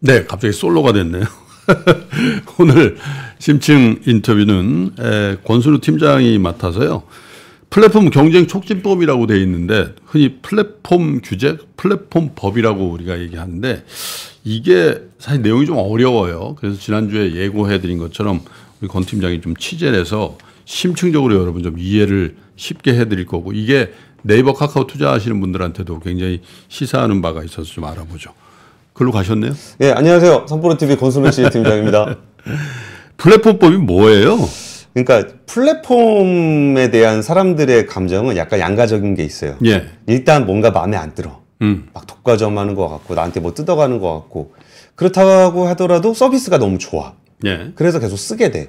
네, 갑자기 솔로가 됐네요. 오늘 심층 인터뷰는 에, 권순우 팀장이 맡아서요. 플랫폼 경쟁 촉진법이라고 돼 있는데 흔히 플랫폼 규제, 플랫폼 법이라고 우리가 얘기하는데 이게 사실 내용이 좀 어려워요. 그래서 지난주에 예고해 드린 것처럼 우리 권 팀장이 좀 취재를 해서 심층적으로 여러분 좀 이해를 쉽게 해 드릴 거고 이게 네이버 카카오 투자하시는 분들한테도 굉장히 시사하는 바가 있어서 좀 알아보죠. 글로 가셨네요. 네, 안녕하세요. 삼프로 TV 권수민 씨 팀장입니다. 플랫폼법이 뭐예요? 그러니까 플랫폼에 대한 사람들의 감정은 약간 양가적인 게 있어요. 예. 일단 뭔가 마음에 안 들어. 음. 막 독과점하는 것 같고 나한테 뭐 뜯어가는 것 같고 그렇다고 하더라도 서비스가 너무 좋아. 예. 그래서 계속 쓰게 돼.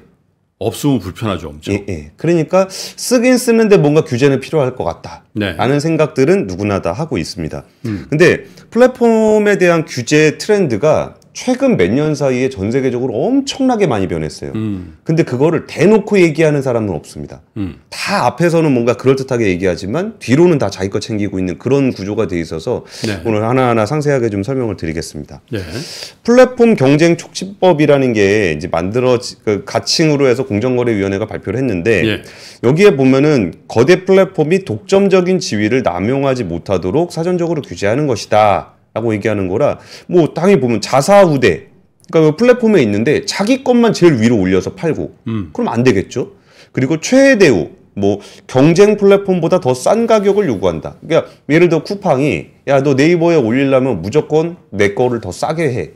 없으면 불편하죠, 엄청. 예, 예. 그러니까 쓰긴 쓰는데 뭔가 규제는 필요할 것 같다. 네. 라는 생각들은 누구나 다 하고 있습니다. 음. 근데 플랫폼에 대한 규제 트렌드가 최근 몇 년 사이에 전 세계적으로 엄청나게 많이 변했어요. 음. 근데 그거를 대놓고 얘기하는 사람은 없습니다. 음. 다 앞에서는 뭔가 그럴듯하게 얘기하지만 뒤로는 다 자기 거 챙기고 있는 그런 구조가 돼 있어서 네. 오늘 하나하나 상세하게 좀 설명을 드리겠습니다. 네. 플랫폼 경쟁 촉진법이라는 게 이제 만들어 그 가칭으로 해서 공정거래위원회가 발표를 했는데 네. 여기에 보면은 거대 플랫폼이 독점적인 지위를 남용하지 못하도록 사전적으로 규제하는 것이다. 라고 얘기하는 거라 뭐 당연히 보면 자사우대 그러니까 그 플랫폼에 있는데 자기 것만 제일 위로 올려서 팔고 음. 그럼 안 되겠죠 그리고 최대우 뭐 경쟁 플랫폼보다 더 싼 가격을 요구한다 그러니까 예를 들어 쿠팡이 야 너 네이버에 올리려면 무조건 내 거를 더 싸게 해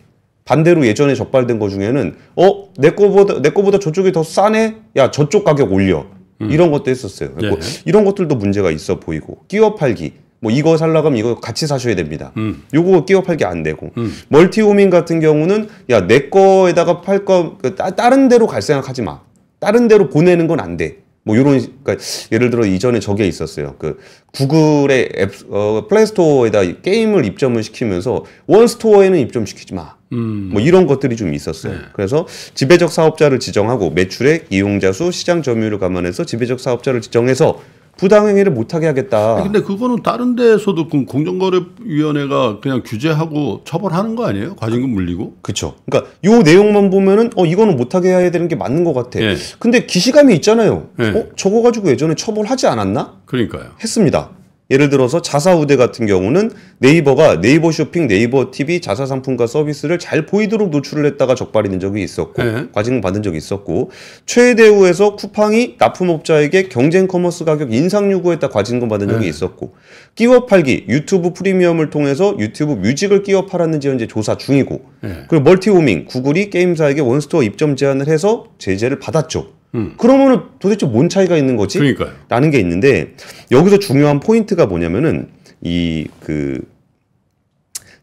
반대로 예전에 적발된 거 중에는 어내 거보다 내 거보다 저쪽이 더 싸네 야 저쪽 가격 올려 음. 이런 것도 했었어요 예. 이런 것들도 문제가 있어 보이고 끼어 팔기 뭐 이거 살라고 하면 이거 같이 사셔야 됩니다. 음. 요거 끼워 팔게 안 되고 음. 멀티오밍 같은 경우는 야내 거에다가 팔거 그 다른 데로 갈 생각하지 마. 다른 데로 보내는 건 안 돼. 뭐 요런 그러니까 예를 들어 이전에 저게 있었어요. 그 구글의 앱 어, 플레이스토어에다 게임을 입점을 시키면서 원 스토어에는 입점시키지 마. 음. 뭐 이런 것들이 좀 있었어요. 네. 그래서 지배적 사업자를 지정하고 매출액, 이용자 수, 시장 점유율을 감안해서 지배적 사업자를 지정해서 부당행위를 못하게 하겠다. 근데 그거는 다른 데에서도 그 공정거래위원회가 그냥 규제하고 처벌하는 거 아니에요? 과징금 물리고? 그렇죠. 그러니까 요 내용만 보면은 어 이거는 못하게 해야 되는 게 맞는 것 같아. 예. 근데 기시감이 있잖아요. 예. 어 저거 가지고 예전에 처벌하지 않았나? 그러니까요. 했습니다. 예를 들어서 자사 우대 같은 경우는 네이버가 네이버 쇼핑, 네이버 TV 자사 상품과 서비스를 잘 보이도록 노출을 했다가 적발이 된 적이 있었고 네. 과징금 받은 적이 있었고 최대우에서 쿠팡이 납품업자에게 경쟁 커머스 가격 인상 요구했다 과징금 받은 네. 적이 있었고 끼워 팔기 유튜브 프리미엄을 통해서 유튜브 뮤직을 끼워 팔았는지 현재 조사 중이고 네. 그리고 멀티오밍 구글이 게임사에게 원스토어 입점 제한을 해서 제재를 받았죠. 음. 그러면은 도대체 뭔 차이가 있는 거지? 그러니까요. 라는 게 있는데 여기서 중요한 포인트가 뭐냐면은 이 그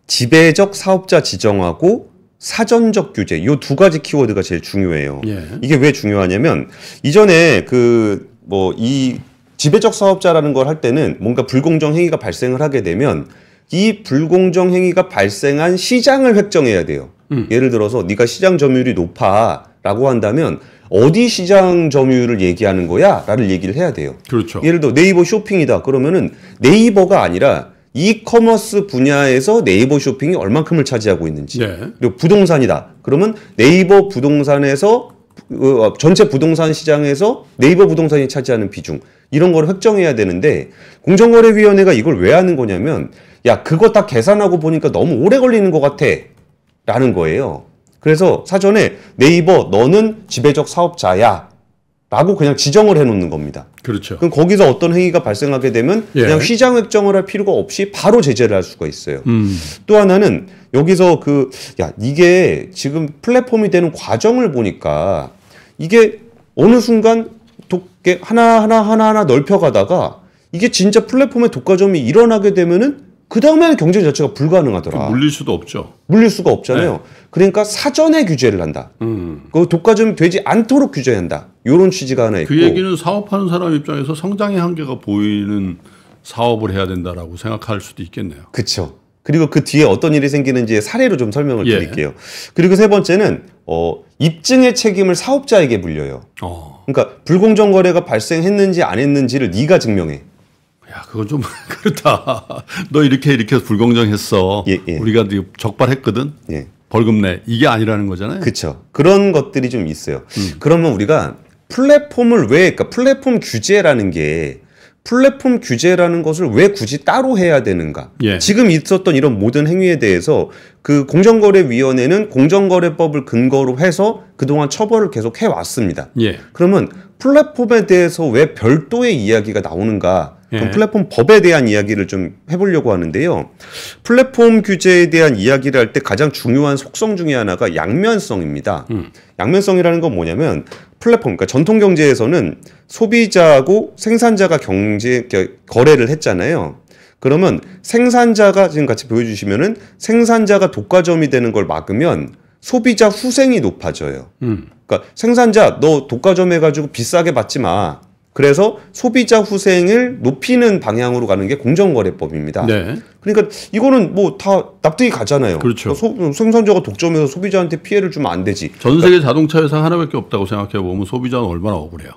지배적 사업자 지정하고 사전적 규제 요 두 가지 키워드가 제일 중요해요. 예. 이게 왜 중요하냐면 이전에 그 뭐 이 지배적 사업자라는 걸 할 때는 뭔가 불공정 행위가 발생을 하게 되면 이 불공정 행위가 발생한 시장을 획정해야 돼요. 음. 예를 들어서 네가 시장 점유율이 높아라고 한다면 어디 시장 점유율을 얘기하는 거야? 라는 얘기를 해야 돼요. 그렇죠. 예를 들어 네이버 쇼핑이다. 그러면은 네이버가 아니라 이커머스 분야에서 네이버 쇼핑이 얼만큼을 차지하고 있는지. 네. 그리고 부동산이다. 그러면 네이버 부동산에서 어, 전체 부동산 시장에서 네이버 부동산이 차지하는 비중 이런 걸 획정해야 되는데 공정거래위원회가 이걸 왜 하는 거냐면 야 그거 다 계산하고 보니까 너무 오래 걸리는 것 같아 라는 거예요 그래서 사전에 네이버 너는 지배적 사업자야 라고 그냥 지정을 해놓는 겁니다. 그렇죠. 그럼 거기서 어떤 행위가 발생하게 되면 예. 그냥 시장 획정을 할 필요가 없이 바로 제재를 할 수가 있어요. 음. 또 하나는 여기서 그, 야, 이게 지금 플랫폼이 되는 과정을 보니까 이게 어느 순간 독게 하나하나 하나하나 넓혀가다가 이게 진짜 플랫폼의 독과점이 일어나게 되면은 그 다음에는 경쟁 자체가 불가능하더라. 물릴 수도 없죠. 물릴 수가 없잖아요. 네. 그러니까 사전에 규제를 한다. 음. 그 독과점 되지 않도록 규제한다. 요런 취지가 하나 그 있고. 그 얘기는 사업하는 사람 입장에서 성장의 한계가 보이는 사업을 해야 된다라고 생각할 수도 있겠네요. 그렇죠. 그리고 그 뒤에 어떤 일이 생기는지 사례로 좀 설명을 예. 드릴게요. 그리고 세 번째는 어, 입증의 책임을 사업자에게 물려요. 어. 그러니까 불공정 거래가 발생했는지 안 했는지를 네가 증명해. 야, 그건 좀 그렇다. 너 이렇게 이렇게 불공정했어. 예, 예. 우리가 적발했거든. 예. 벌금 내. 이게 아니라는 거잖아요. 그렇죠. 그런 것들이 좀 있어요. 음. 그러면 우리가 플랫폼을 왜 그러니까 플랫폼 규제라는 게 플랫폼 규제라는 것을 왜 굳이 따로 해야 되는가? 예. 지금 있었던 이런 모든 행위에 대해서 그 공정거래위원회는 공정거래법을 근거로 해서 그동안 처벌을 계속 해왔습니다. 예. 그러면 플랫폼에 대해서 왜 별도의 이야기가 나오는가? 예. 그럼 플랫폼 법에 대한 이야기를 좀 해보려고 하는데요. 플랫폼 규제에 대한 이야기를 할 때 가장 중요한 속성 중의 하나가 양면성입니다. 음. 양면성이라는 건 뭐냐면 플랫폼, 그러니까 전통 경제에서는 소비자하고 생산자가 경제 거래를 했잖아요. 그러면 생산자가 지금 같이 보여주시면은 생산자가 독과점이 되는 걸 막으면 소비자 후생이 높아져요. 음. 그러니까 생산자 너 독과점 해가지고 비싸게 받지 마. 그래서 소비자 후생을 높이는 방향으로 가는 게 공정거래법입니다. 네. 그러니까 이거는 뭐 다 납득이 가잖아요. 그렇죠. 그러니까 소, 생산자가 독점해서 소비자한테 피해를 주면 안 되지. 전 세계 그러니까, 자동차 회사 하나밖에 없다고 생각해 보면 소비자는 얼마나 억울해요.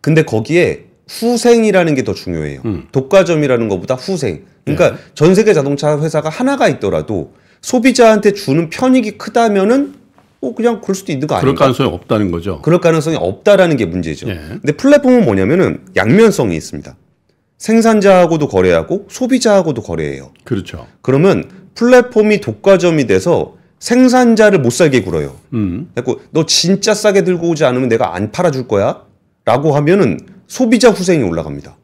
근데 거기에 후생이라는 게 더 중요해요. 음. 독과점이라는 것보다 후생. 그러니까 네. 전 세계 자동차 회사가 하나가 있더라도 소비자한테 주는 편익이 크다면은 어, 그냥 그럴 수도 있는 거 아니에요? 그럴 가능성이 없다는 거죠. 그럴 가능성이 없다라는 게 문제죠. 예. 근데 플랫폼은 뭐냐면은 양면성이 있습니다. 생산자하고도 거래하고 소비자하고도 거래해요. 그렇죠. 그러면 플랫폼이 독과점이 돼서 생산자를 못 살게 굴어요. 음. 그래너 진짜 싸게 들고 오지 않으면 내가 안 팔아줄 거야라고 하면은 소비자 후생이 올라갑니다.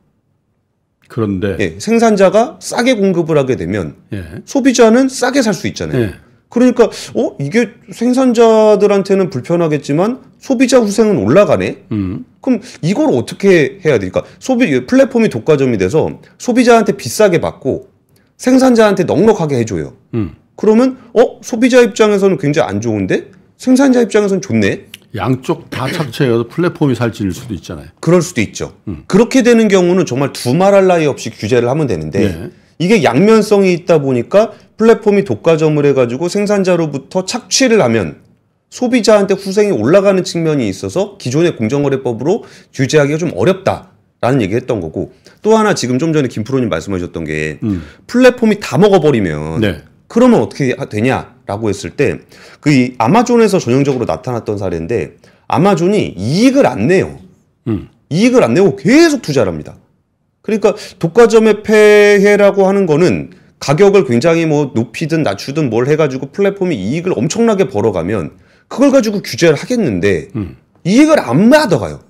그런데 예, 생산자가 싸게 공급을 하게 되면 예. 소비자는 싸게 살 수 있잖아요. 예. 그러니까 어 이게 생산자들한테는 불편하겠지만 소비자 후생은 올라가네. 음. 그럼 이걸 어떻게 해야 되니까 그러니까 까 소비 플랫폼이 독과점이 돼서 소비자한테 비싸게 받고 생산자한테 넉넉하게 해줘요. 음. 그러면 어 소비자 입장에서는 굉장히 안 좋은데 생산자 입장에서는 좋네. 양쪽 다 착취해서 플랫폼이 살찔 수도 있잖아요. 그럴 수도 있죠. 음. 그렇게 되는 경우는 정말 두말할 나위 없이 규제를 하면 되는데. 네. 이게 양면성이 있다 보니까 플랫폼이 독과점을 해가지고 생산자로부터 착취를 하면 소비자한테 후생이 올라가는 측면이 있어서 기존의 공정거래법으로 규제하기가 좀 어렵다. 라는 얘기 했던 거고 또 하나 지금 좀 전에 김프로님 말씀하셨던게 음. 플랫폼이 다 먹어버리면 네. 그러면 어떻게 되냐라고 했을 때 그 아마존에서 전형적으로 나타났던 사례인데 아마존이 이익을 안 내요. 음. 이익을 안 내고 계속 투자를 합니다. 그러니까 독과점의 폐해라고 하는 거는 가격을 굉장히 뭐 높이든 낮추든 뭘 해가지고 플랫폼이 이익을 엄청나게 벌어가면 그걸 가지고 규제를 하겠는데 음. 이익을 안 받아가요.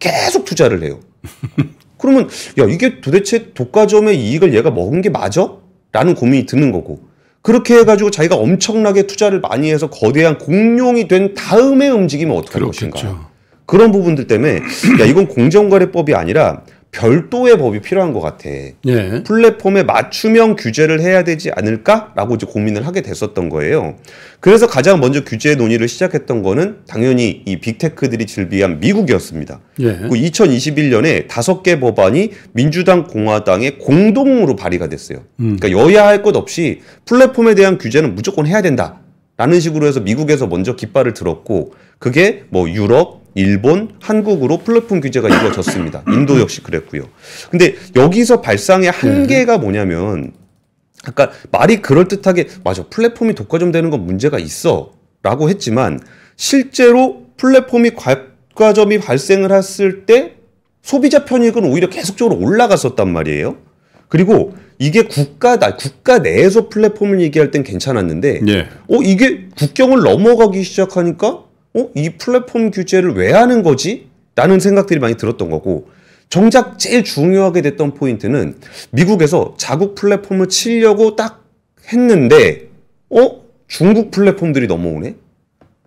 계속 투자를 해요. 그러면 야 이게 도대체 독과점의 이익을 얘가 먹은 게 맞아? 라는 고민이 드는 거고 그렇게 해가지고 자기가 엄청나게 투자를 많이 해서 거대한 공룡이 된 다음에 움직이면 어떻게 할 것인가 그런 부분들 때문에 야 이건 공정거래법이 아니라 별도의 법이 필요한 것 같아. 예. 플랫폼에 맞춤형 규제를 해야 되지 않을까라고 이제 고민을 하게 됐었던 거예요. 그래서 가장 먼저 규제 논의를 시작했던 거는 당연히 이 빅테크들이 즐비한 미국이었습니다. 예. 2021년에 다섯 개 법안이 민주당 공화당의 공동으로 발의가 됐어요. 음. 그러니까 여야 할 것 없이 플랫폼에 대한 규제는 무조건 해야 된다. 라는 식으로 해서 미국에서 먼저 깃발을 들었고 그게 뭐 유럽, 일본, 한국으로 플랫폼 규제가 이루어졌습니다. 인도 역시 그랬고요. 근데 여기서 발상의 한계가 네. 뭐냐면 아까 말이 그럴듯하게 맞아 플랫폼이 독과점되는 건 문제가 있어 라고 했지만 실제로 플랫폼이 과점이 발생을 했을 때 소비자 편익은 오히려 계속적으로 올라갔었단 말이에요. 그리고 이게 국가 나 국가 내에서 플랫폼을 얘기할 땐 괜찮았는데 예. 어 이게 국경을 넘어가기 시작하니까 어? 이 플랫폼 규제를 왜 하는 거지? 라는 생각들이 많이 들었던 거고 정작 제일 중요하게 됐던 포인트는 미국에서 자국 플랫폼을 치려고 딱 했는데 어? 중국 플랫폼들이 넘어오네?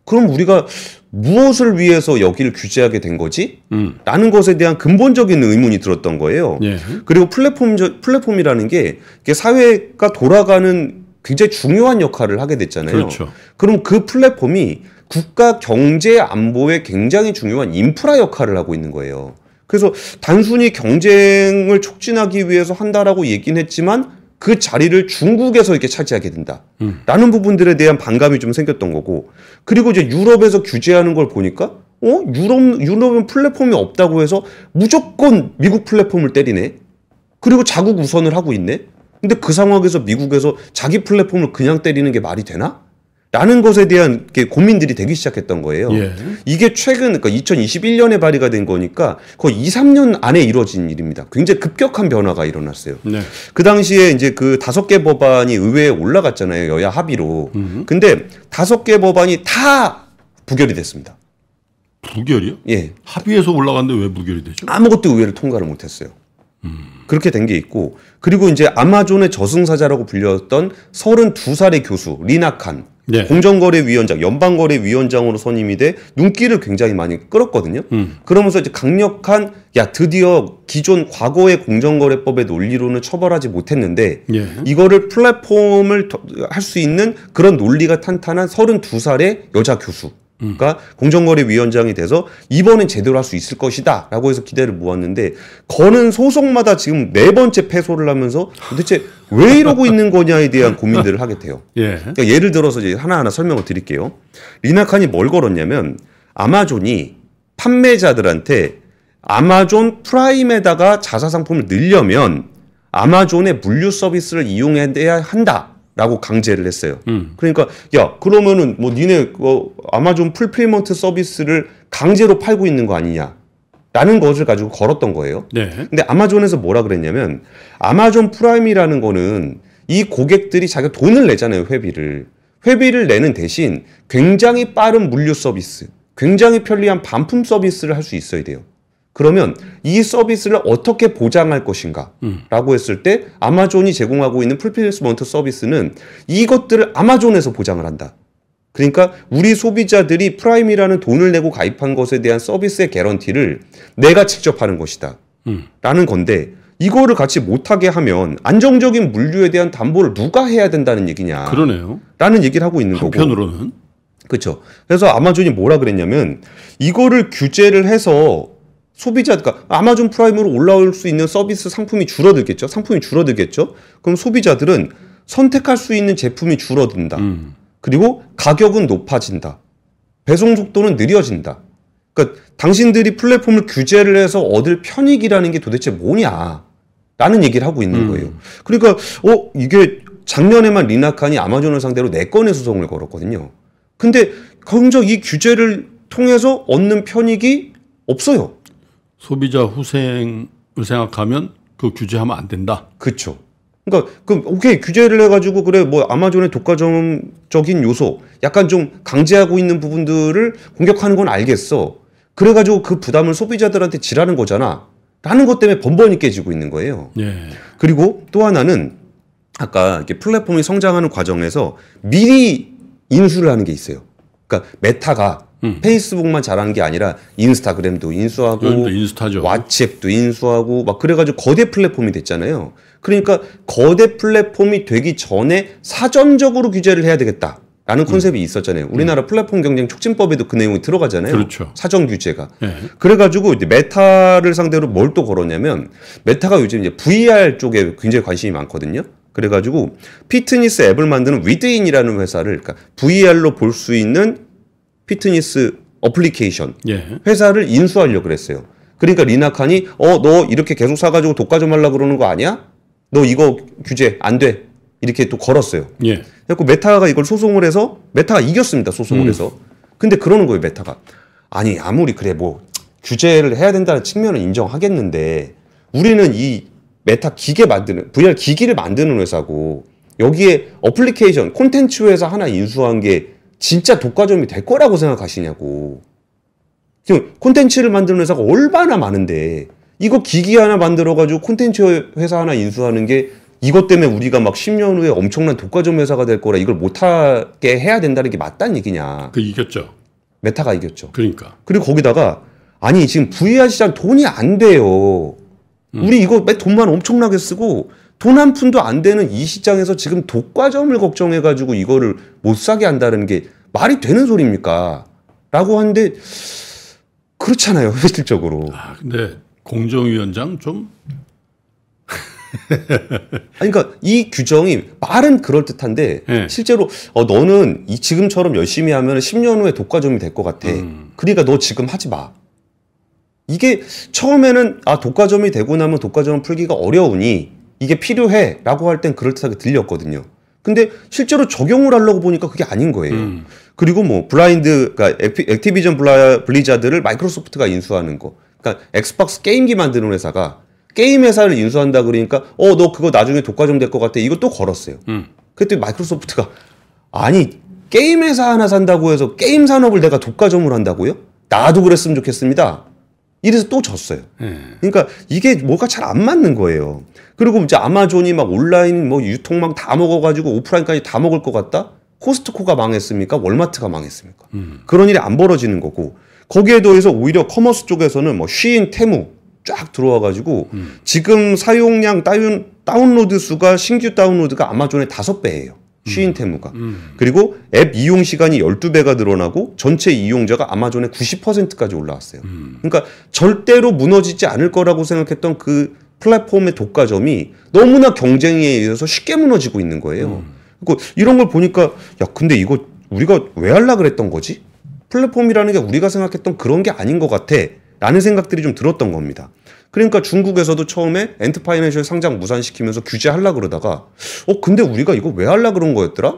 그럼 우리가 무엇을 위해서 여기를 규제하게 된 거지? 음. 라는 것에 대한 근본적인 의문이 들었던 거예요. 예. 그리고 플랫폼, 플랫폼이라는 게 사회가 돌아가는 굉장히 중요한 역할을 하게 됐잖아요. 그렇죠. 그럼 그 플랫폼이 국가 경제 안보에 굉장히 중요한 인프라 역할을 하고 있는 거예요. 그래서 단순히 경쟁을 촉진하기 위해서 한다라고 얘기는 했지만 그 자리를 중국에서 이렇게 차지하게 된다. 음. 라는 음. 부분들에 대한 반감이 좀 생겼던 거고. 그리고 이제 유럽에서 규제하는 걸 보니까 어? 유럽 유럽은 플랫폼이 없다고 해서 무조건 미국 플랫폼을 때리네. 그리고 자국 우선을 하고 있네. 근데 그 상황에서 미국에서 자기 플랫폼을 그냥 때리는 게 말이 되나? 라는 것에 대한 고민들이 되기 시작했던 거예요. 예. 이게 최근 그러니까 2021년에 발의가 된 거니까 거의 2, 3년 안에 이루어진 일입니다. 굉장히 급격한 변화가 일어났어요. 네. 그 당시에 이제 그 다섯 개 법안이 의회에 올라갔잖아요. 여야 합의로. 음흠. 근데 다섯 개 법안이 다 부결이 됐습니다. 부결이요? 예. 합의해서 올라갔는데 왜 부결이 되죠? 아무것도 의회를 통과를 못했어요. 그렇게 된 게 있고 그리고 이제 아마존의 저승사자라고 불렸던 32살의 교수 리나 칸 네. 공정거래위원장 연방거래위원장으로 선임이 돼 눈길을 굉장히 많이 끌었거든요. 음. 그러면서 이제 강력한 야 드디어 기존 과거의 공정거래법의 논리로는 처벌하지 못했는데 예. 이거를 플랫폼을 할 수 있는 그런 논리가 탄탄한 32살의 여자 교수 그가 그러니까 음. 공정거래위원장이 돼서 이번엔 제대로 할 수 있을 것이다라고 해서 기대를 모았는데 거는 소송마다 지금 네 번째 패소를 하면서 도대체 왜 이러고 있는 거냐에 대한 고민들을 하게 돼요. 예. 그러니까 예를 들어서 이제 하나하나 설명을 드릴게요. 리나칸이 뭘 걸었냐면 아마존이 판매자들한테 아마존 프라임에다가 자사 상품을 늘려면 아마존의 물류 서비스를 이용해야 한다. 라고 강제를 했어요. 음. 그러니까 야 그러면은 뭐 니네 어, 아마존 풀필먼트 서비스를 강제로 팔고 있는 거 아니냐? 라는 것을 가지고 걸었던 거예요. 네. 근데 아마존에서 뭐라 그랬냐면 아마존 프라임이라는 거는 이 고객들이 자기가 돈을 내잖아요, 회비를. 회비를 내는 대신 굉장히 빠른 물류 서비스, 굉장히 편리한 반품 서비스를 할 수 있어야 돼요. 그러면 이 서비스를 어떻게 보장할 것인가? 음. 라고 했을 때 아마존이 제공하고 있는 풀필먼트 서비스는 이것들을 아마존에서 보장을 한다. 그러니까 우리 소비자들이 프라임이라는 돈을 내고 가입한 것에 대한 서비스의 개런티를 내가 직접 하는 것이다. 음. 라는 건데 이거를 같이 못하게 하면 안정적인 물류에 대한 담보를 누가 해야 된다는 얘기냐. 그러네요. 라는 얘기를 하고 있는 한편으로는. 거고. 한편으로는. 그렇죠. 그래서 아마존이 뭐라 그랬냐면 이거를 규제를 해서 소비자 그러니까 아마존 프라임으로 올라올 수 있는 서비스 상품이 줄어들겠죠. 상품이 줄어들겠죠. 그럼 소비자들은 선택할 수 있는 제품이 줄어든다. 음. 그리고 가격은 높아진다. 배송 속도는 느려진다. 그러니까 당신들이 플랫폼을 규제를 해서 얻을 편익이라는 게 도대체 뭐냐? 라는 얘기를 하고 있는 음. 거예요. 그러니까 어 이게 작년에만 리나칸이 아마존을 상대로 네 건의 소송을 걸었거든요. 근데 정작 이 규제를 통해서 얻는 편익이 없어요. 소비자 후생을 생각하면 그 규제하면 안 된다. 그렇죠. 그러니까 그 오케이 규제를 해가지고 그래 뭐 아마존의 독과점적인 요소 약간 좀 강제하고 있는 부분들을 공격하는 건 알겠어. 그래가지고 그 부담을 소비자들한테 지라는 거잖아. 라는 것 때문에 번번이 깨지고 있는 거예요. 예. 그리고 또 하나는 아까 이렇게 플랫폼이 성장하는 과정에서 미리 인수를 하는 게 있어요. 그러니까 메타가 음. 페이스북만 잘한 게 아니라 인스타그램도 인수하고 인스타죠. 왓츠앱도 인수하고 막 그래가지고 거대 플랫폼이 됐잖아요. 그러니까 거대 플랫폼이 되기 전에 사전적으로 규제를 해야 되겠다. 라는 음. 컨셉이 음. 있었잖아요. 우리나라 음. 플랫폼 경쟁 촉진법에도 그 내용이 들어가잖아요. 그렇죠. 사전 규제가. 예. 그래가지고 이제 메타를 상대로 뭘 또 걸었냐면 메타가 요즘 이제 VR 쪽에 굉장히 관심이 많거든요. 그래가지고 피트니스 앱을 만드는 위드인이라는 회사를 그러니까 VR로 볼 수 있는 피트니스 어플리케이션 예. 회사를 인수하려 고 그랬어요. 그러니까 리나칸이 어 너 이렇게 계속 사가지고 독과점 하려 그러는 거 아니야? 너 이거 규제 안 돼. 이렇게 또 걸었어요. 예. 그래서 메타가 이걸 소송을 해서 메타가 이겼습니다. 소송을 음. 해서. 근데 그러는 거예요. 메타가 아니 아무리 그래 뭐 규제를 해야 된다는 측면은 인정하겠는데 우리는 이 메타 기계 만드는 VR 기기를 만드는 회사고 여기에 어플리케이션 콘텐츠 회사 하나 인수한 게 진짜 독과점이 될 거라고 생각하시냐고. 지금 콘텐츠를 만드는 회사가 얼마나 많은데 이거 기기 하나 만들어가지고 콘텐츠 회사 하나 인수하는 게 이것 때문에 우리가 막 10년 후에 엄청난 독과점 회사가 될 거라 이걸 못하게 해야 된다는 게 맞다는 얘기냐. 그 이겼죠. 메타가 이겼죠. 그러니까. 그리고 거기다가 아니 지금 VR 시장 돈이 안 돼요. 음. 우리 이거 돈만 엄청나게 쓰고 돈한 푼도 안 되는 이 시장에서 지금 독과점을 걱정해가지고 이거를 못 사게 한다는 게 말이 되는 소리입니까? 라고 하는데 그렇잖아요 현실적으로. 아 근데 공정위원장 좀. 아니, 그러니까 이 규정이 말은 그럴 듯한데 네. 실제로 어 너는 이 지금처럼 열심히 하면 10년 후에 독과점이 될 것 같아. 음. 그러니까 너 지금 하지 마. 이게 처음에는 아 독과점이 되고 나면 독과점을 풀기가 어려우니 이게 필요해 라고 할 땐 그럴듯하게 들렸거든요. 근데 실제로 적용을 하려고 보니까 그게 아닌 거예요. 음. 그리고 뭐 블라인드, 그러니까 액티비전 블라, 블리자드를 마이크로소프트가 인수하는 거. 그러니까 엑스박스 게임기 만드는 회사가 게임 회사를 인수한다 그러니까 어 너 그거 나중에 독과점 될 것 같아 이거 또 걸었어요. 음. 그랬더니 마이크로소프트가 아니 게임 회사 하나 산다고 해서 게임 산업을 내가 독과점을 한다고요? 나도 그랬으면 좋겠습니다. 이래서 또 졌어요. 음. 그러니까 이게 뭐가 잘 안 맞는 거예요. 그리고 이제 아마존이 막 온라인 뭐 유통망 다 먹어가지고 오프라인까지 다 먹을 것 같다? 코스트코가 망했습니까? 월마트가 망했습니까? 음. 그런 일이 안 벌어지는 거고 거기에 더해서 오히려 커머스 쪽에서는 뭐 쉬인 테무 쫙 들어와가지고 음. 지금 사용량 다운, 다운로드 수가 신규 다운로드가 아마존의 다섯 배예요. 쉬인 음. 테무가. 음. 그리고 앱 이용 시간이 열두 배가 늘어나고 전체 이용자가 아마존의 구십 퍼센트까지 올라왔어요. 음. 그러니까 절대로 무너지지 않을 거라고 생각했던 그 플랫폼의 독과점이 너무나 경쟁에 의해서 쉽게 무너지고 있는 거예요. 음. 그러니 이런 걸 보니까 야 근데 이거 우리가 왜 할라 그랬던 거지? 플랫폼이라는 게 우리가 생각했던 그런 게 아닌 것 같아. 라는 생각들이 좀 들었던 겁니다. 그러니까 중국에서도 처음에 엔트파이낸셜 상장 무산시키면서 규제하려 그러다가 어 근데 우리가 이거 왜 하려 그런 거였더라?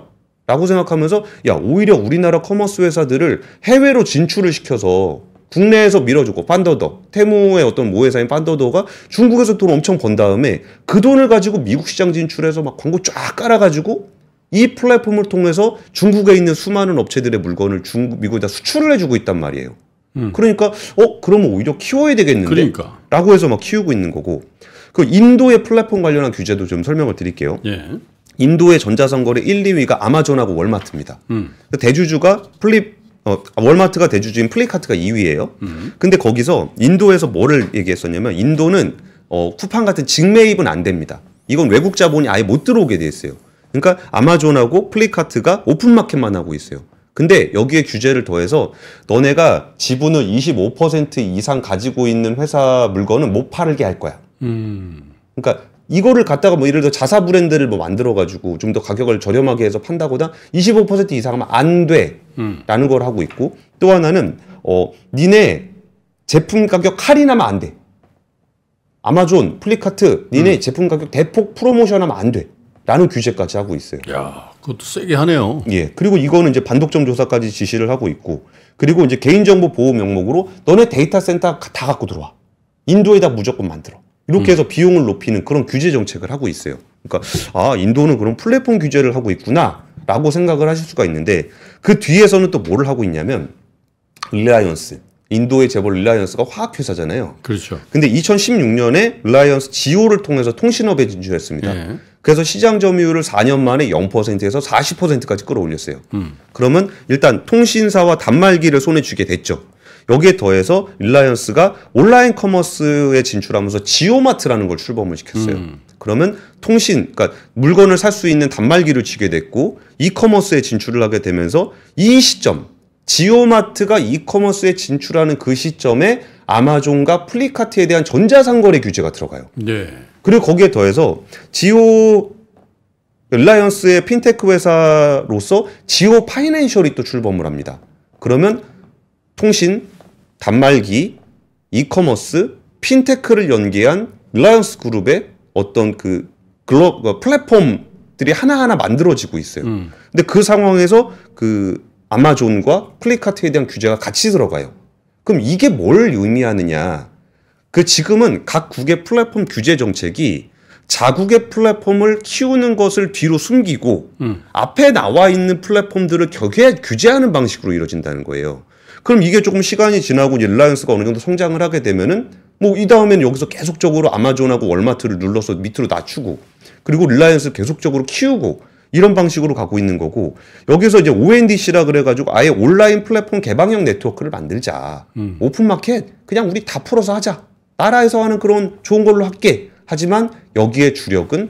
라고 생각하면서 야 오히려 우리나라 커머스 회사들을 해외로 진출을 시켜서 국내에서 밀어주고 판더더 테무의 어떤 모회사인 판더더가 중국에서 돈 엄청 번 다음에 그 돈을 가지고 미국 시장 진출해서 막 광고 쫙 깔아가지고 이 플랫폼을 통해서 중국에 있는 수많은 업체들의 물건을 중국 미국에다 수출을 해주고 있단 말이에요. 음. 그러니까 어 그러면 오히려 키워야 되겠는데 그러니까. 라고 해서 막 키우고 있는 거고 그 인도의 플랫폼 관련한 규제도 좀 설명을 드릴게요. 예. 인도의 전자상거래 1, 2위가 아마존하고 월마트입니다. 음. 그 대주주가 플립 어, 월마트가 대주주인 플리카트가 2위예요. 음. 근데 거기서 인도에서 뭐를 얘기했었냐면 인도는 어, 쿠팡 같은 직매입은 안 됩니다. 이건 외국 자본이 아예 못 들어오게 돼 있어요. 그러니까 아마존하고 플리카트가 오픈마켓만 하고 있어요. 근데 여기에 규제를 더해서 너네가 지분을 25% 이상 가지고 있는 회사 물건은 못 팔게 할 거야. 음. 그러니까 이거를 갖다가 뭐 예를 들어 자사 브랜드를 뭐 만들어가지고 좀 더 가격을 저렴하게 해서 판다거나 25% 이상하면 안 돼라는 걸 하고 있고 또 하나는 어 니네 제품 가격 할인하면 안 돼. 아마존, 플리카트 니네 음. 제품 가격 대폭 프로모션하면 안 돼. 라는 규제까지 하고 있어요. 야, 그것도 세게 하네요. 예. 그리고 이거는 이제 반독점 조사까지 지시를 하고 있고 그리고 이제 개인정보 보호 명목으로 너네 데이터 센터 다 갖고 들어와. 인도에다 무조건 만들어. 이렇게 음. 해서 비용을 높이는 그런 규제 정책을 하고 있어요. 그러니까 아 인도는 그런 플랫폼 규제를 하고 있구나라고 생각을 하실 수가 있는데 그 뒤에서는 또 뭐를 하고 있냐면 릴라이언스 인도의 재벌 릴라이언스가 화학 회사잖아요. 그렇죠. 근데 2016년에 릴라이언스 지오를 통해서 통신업에 진출했습니다. 예. 그래서 시장 점유율을 4년 만에 0%에서 40%까지 끌어올렸어요. 음. 그러면 일단 통신사와 단말기를 손에 쥐게 됐죠. 여기에 더해서 릴라이언스가 온라인 커머스에 진출하면서 지오마트라는 걸 출범을 시켰어요. 음. 그러면 통신, 그러니까 물건을 살 수 있는 단말기를 쥐게 됐고 이커머스에 진출을 하게 되면서 이 시점, 지오마트가 이커머스에 진출하는 그 시점에 아마존과 플리카트에 대한 전자상거래 규제가 들어가요. 네. 그리고 거기에 더해서 지오 릴라이언스의 핀테크 회사로서 지오 파이낸셜이 또 출범을 합니다. 그러면 통신, 단말기, 이커머스, 핀테크를 연계한 릴라이언스 그룹의 어떤 그 글로 그 플랫폼들이 하나하나 만들어지고 있어요. 음. 근데 그 상황에서 그 아마존과 플리카트에 대한 규제가 같이 들어가요. 그럼 이게 뭘 의미하느냐? 그 지금은 각 국의 플랫폼 규제 정책이 자국의 플랫폼을 키우는 것을 뒤로 숨기고 음. 앞에 나와 있는 플랫폼들을 격해 규제하는 방식으로 이루어진다는 거예요. 그럼 이게 조금 시간이 지나고 릴라이언스가 어느 정도 성장을 하게 되면은 뭐 이 다음에는 여기서 계속적으로 아마존하고 월마트를 눌러서 밑으로 낮추고 그리고 릴라이언스를 계속적으로 키우고 이런 방식으로 가고 있는 거고 여기서 이제 ONDC라 그래가지고 아예 온라인 플랫폼 개방형 네트워크를 만들자 음. 오픈 마켓 그냥 우리 다 풀어서 하자 나라에서 하는 그런 좋은 걸로 할게 하지만 여기에 주력은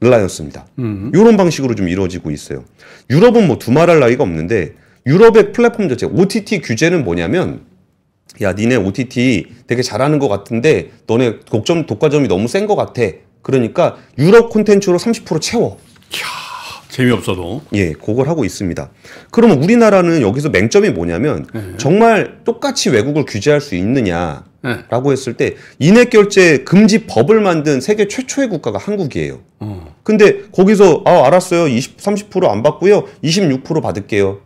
릴라이언스입니다. 음. 이런 방식으로 좀 이루어지고 있어요. 유럽은 뭐 두말할 나위가 없는데 유럽의 플랫폼 자체 OTT 규제는 뭐냐면 야 니네 OTT 되게 잘하는 것 같은데 너네 독점 독과점이 너무 센 것 같아. 그러니까 유럽 콘텐츠로 30% 채워. 이야, 재미없어도. 예, 그걸 하고 있습니다. 그러면 우리나라는 여기서 맹점이 뭐냐면 네. 정말 똑같이 외국을 규제할 수 있느냐. 라고 네. 했을 때이액 결제 금지 법을 만든 세계 최초의 국가가 한국이에요. 어. 근데 거기서 아 알았어요. 20 30%안 받고요. 26% 받을게요.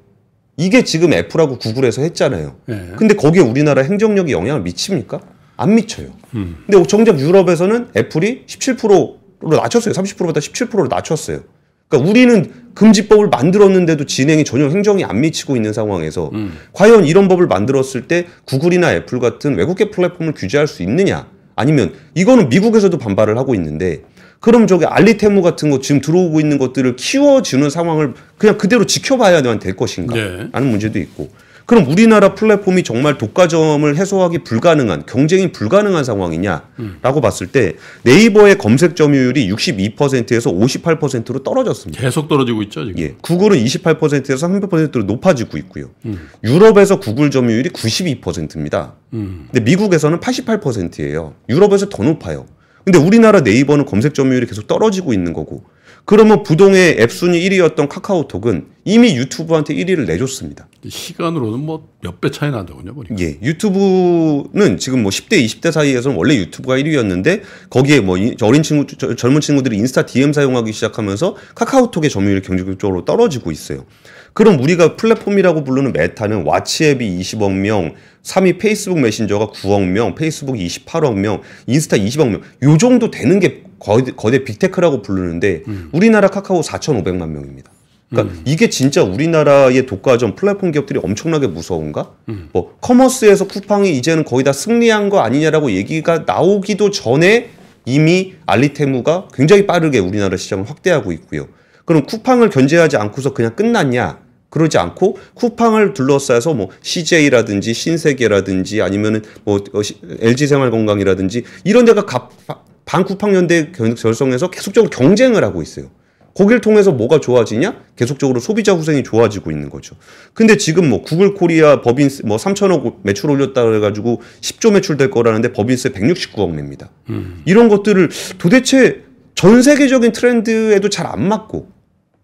이게 지금 애플하고 구글에서 했잖아요. 네. 근데 거기에 우리나라 행정력이 영향을 미칩니까? 안 미쳐요. 음. 근데 정작 유럽에서는 애플이 17%로 낮췄어요. 30%보다 17%로 낮췄어요. 그러니까 우리는 금지법을 만들었는데도 진행이 전혀 행정이 안 미치고 있는 상황에서 음. 과연 이런 법을 만들었을 때 구글이나 애플 같은 외국계 플랫폼을 규제할 수 있느냐? 아니면 이거는 미국에서도 반발을 하고 있는데 그럼 저기 알리테무 같은 거 지금 들어오고 있는 것들을 키워주는 상황을 그냥 그대로 지켜봐야만 될 것인가 네. 라 하는 문제도 있고 그럼 우리나라 플랫폼이 정말 독과점을 해소하기 불가능한 경쟁이 불가능한 상황이냐라고 음. 봤을 때 네이버의 검색 점유율이 62%에서 58%로 떨어졌습니다. 계속 떨어지고 있죠 지금. 예, 구글은 28%에서 300%로 높아지고 있고요. 음. 유럽에서 구글 점유율이 92%입니다. 음. 근데 미국에서는 88%예요. 유럽에서 더 높아요. 근데 우리나라 네이버는 검색 점유율이 계속 떨어지고 있는 거고 그러면 부동의 앱 순위 1위였던 카카오톡은 이미 유튜브한테 1위를 내줬습니다. 시간으로는 뭐 몇 배 차이 난다군요, 보니까. 예, 유튜브는 지금 뭐 10대, 20대 사이에서는 원래 유튜브가 1위였는데 거기에 뭐 어린 친구, 젊은 친구들이 인스타 DM 사용하기 시작하면서 카카오톡의 점유율이 경쟁적으로 떨어지고 있어요. 그럼 우리가 플랫폼이라고 부르는 메타는 왓치앱이 20억 명, 3위 페이스북 메신저가 9억 명, 페이스북 28억 명, 인스타 20억 명, 요 정도 되는 게 거대, 거대 빅테크라고 부르는데 음. 우리나라 카카오 4,500만 명입니다. 그러니까 음. 이게 진짜 우리나라의 독과점 플랫폼 기업들이 엄청나게 무서운가? 음. 뭐 커머스에서 쿠팡이 이제는 거의 다 승리한 거 아니냐라고 얘기가 나오기도 전에 이미 알리테무가 굉장히 빠르게 우리나라 시장을 확대하고 있고요. 그럼 쿠팡을 견제하지 않고서 그냥 끝났냐? 그러지 않고 쿠팡을 둘러싸여서 뭐 CJ라든지 신세계라든지 아니면은 뭐 어, LG생활건강이라든지 이런 데가 갑, 반쿠팡연대 결성해서 계속적으로 경쟁을 하고 있어요. 거길 통해서 뭐가 좋아지냐? 계속적으로 소비자 후생이 좋아지고 있는 거죠. 근데 지금 뭐 구글 코리아 법인스뭐 3천억 매출 올렸다 그래가지고 10조 매출 될 거라는데 버빈스 169억 냅니다. 음. 이런 것들을 도대체 전 세계적인 트렌드에도 잘 안 맞고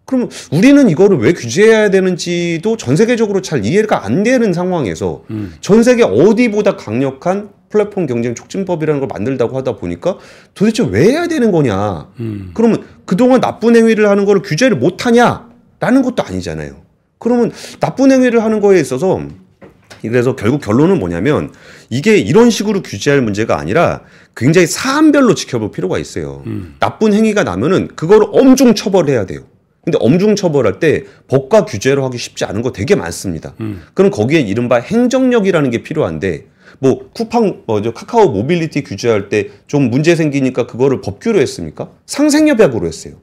그럼 우리는 이거를 왜 규제해야 되는지도 전 세계적으로 잘 이해가 안 되는 상황에서 음. 전 세계 어디보다 강력한 플랫폼 경쟁 촉진법이라는 걸 만들다고 하다 보니까 도대체 왜 해야 되는 거냐. 음. 그러면 그동안 나쁜 행위를 하는 거를 규제를 못 하냐라는 것도 아니잖아요. 그러면 나쁜 행위를 하는 거에 있어서 그래서 결국 결론은 뭐냐면 이게 이런 식으로 규제할 문제가 아니라 굉장히 사안별로 지켜볼 필요가 있어요. 음. 나쁜 행위가 나면은 그걸 엄중 처벌해야 돼요. 근데 엄중 처벌할 때 법과 규제로 하기 쉽지 않은 거 되게 많습니다. 음. 그럼 거기에 이른바 행정력이라는 게 필요한데 뭐 쿠팡 뭐저 카카오 모빌리티 규제할 때 좀 문제 생기니까 그거를 법규로 했습니까? 상생협약으로 했어요.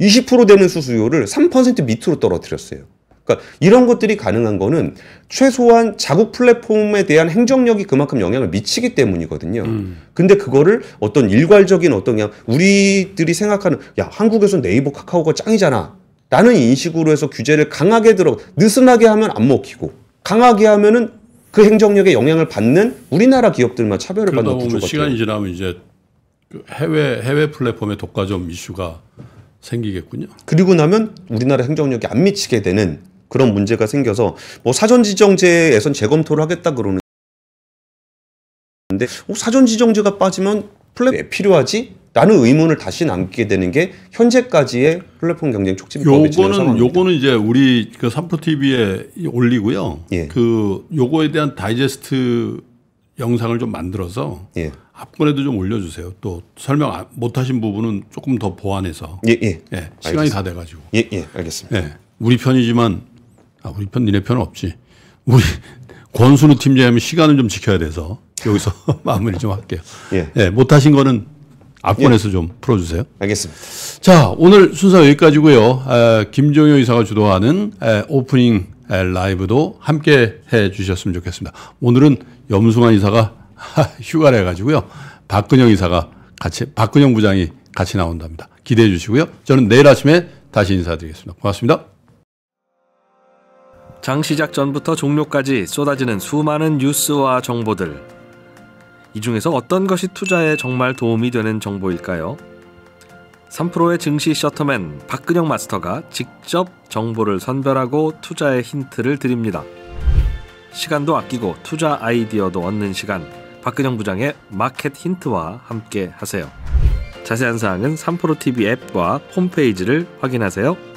20% 되는 수수료를 3% 밑으로 떨어뜨렸어요. 그러니까 이런 것들이 가능한 거는 최소한 자국 플랫폼에 대한 행정력이 그만큼 영향을 미치기 때문이거든요. 음. 근데 그거를 어떤 일괄적인 어떤 그냥 우리들이 생각하는 야 한국에서 네이버 카카오가 짱이잖아. 라는 인식으로 해서 규제를 강하게 들어 느슨하게 하면 안 먹히고 강하게 하면은 그 행정력에 영향을 받는 우리나라 기업들만 차별을 받는 구조 같아요. 시간이 지나면 이제 그 해외 해외 플랫폼의 독과점 이슈가 생기겠군요. 그리고 나면 우리나라 행정력이 안 미치게 되는 그런 문제가 생겨서 뭐 사전 지정제에선 재검토를 하겠다 그러는데 어, 뭐 사전 지정제가 빠지면 플랫 왜 필요하지? 라는 의문을 다시 남게 되는 게 현재까지의 플랫폼 경쟁 촉진법에 요거는 요거는 이제 우리 그 삼프 TV에 올리고요. 예. 그 요거에 대한 다이제스트 영상을 좀 만들어서 예. 앞번에도 좀 올려주세요. 또 설명 아, 못하신 부분은 조금 더 보완해서 예, 예. 예 시간이 알겠습니다. 다 돼가지고 예, 예, 알겠습니다. 예, 우리 편이지만 아, 우리 편, 니네 편 없지. 우리 권순우 팀장님은 시간을 좀 지켜야 돼서 여기서 마무리 좀 할게요. 예. 예 못하신 거는 앞권에서 예. 좀 풀어주세요. 알겠습니다. 자, 오늘 순서 여기까지고요. 에, 아, 김종효 이사가 주도하는 에, 아, 오프닝 에, 아, 라이브도 함께 해 주셨으면 좋겠습니다. 오늘은 염승환 이사가 휴가를 해가지고요. 박근영 이사가 같이, 박근영 부장이 같이 나온답니다. 기대해 주시고요. 저는 내일 아침에 다시 인사드리겠습니다. 고맙습니다. 장 시작 전부터 종료까지 쏟아지는 수많은 뉴스와 정보들. 이 중에서 어떤 것이 투자에 정말 도움이 되는 정보일까요? 3프로의 증시 셔터맨 박근영 마스터가 직접 정보를 선별하고 투자의 힌트를 드립니다. 시간도 아끼고 투자 아이디어도 얻는 시간 박근영 부장의 마켓 힌트와 함께 하세요. 자세한 사항은 3프로TV 앱과 홈페이지를 확인하세요.